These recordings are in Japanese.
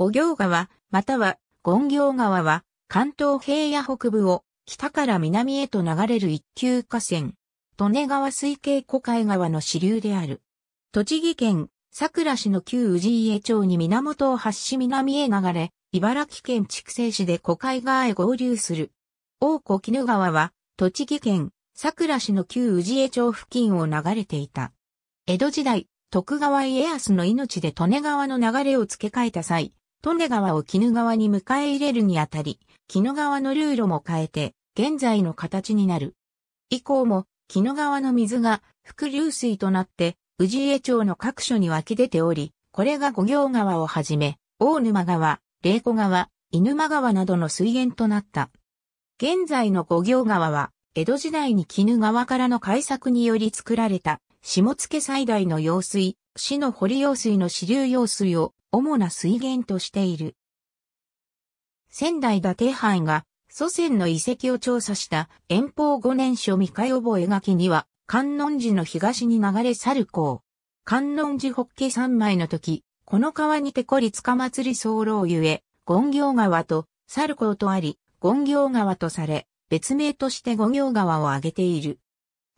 五行川、または権行川は、関東平野北部を北から南へと流れる一級河川、利根川水系古海川の支流である。栃木県桜市の旧宇治家町に源を発し南へ流れ、茨城県筑西市で古海川へ合流する。大古絹川は、栃木県桜市の旧宇治家町付近を流れていた。江戸時代、徳川家康の命で利根川の流れを付け替えた際、利根川を鬼怒川に迎え入れるにあたり、鬼怒川の流路も変えて、現在の形になる。以降も、鬼怒川の水が、伏流水となって、治家町の各所に湧き出ており、これが五行川をはじめ、大沼川、霊子川、犬間川などの水源となった。現在の五行川は、江戸時代に絹川からの開作により作られた、下野最大の用水、市の堀用水の支流用水を主な水源としている。仙台伊達藩が祖先の遺跡を調査した遠方五年書未開覚書には、観音寺の東に流れ去る港。観音寺北家三枚の時、この川にてこりつかまつり候ゆえ、権行川と、猿港とあり、権行川とされ、別名として五行川を挙げている。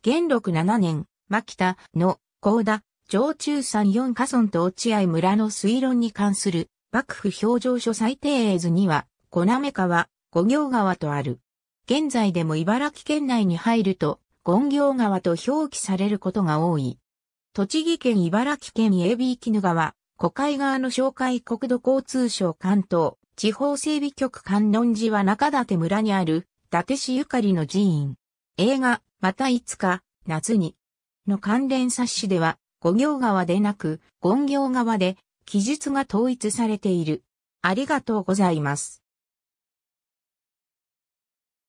元禄七年、牧田、の、高田、上中山四家村と落合村の推論に関する幕府表情書最低映図には、小波川、五行川とある。現在でも茨城県内に入ると、五行川と表記されることが多い。栃木県茨城県伊海絹川、古海川の紹介国土交通省関東、地方整備局観音寺は中立村にある達市ゆかりの寺院。映画、またいつか、夏に、の関連冊子では、五行川でなく、五行川で、記述が統一されている。ありがとうございます。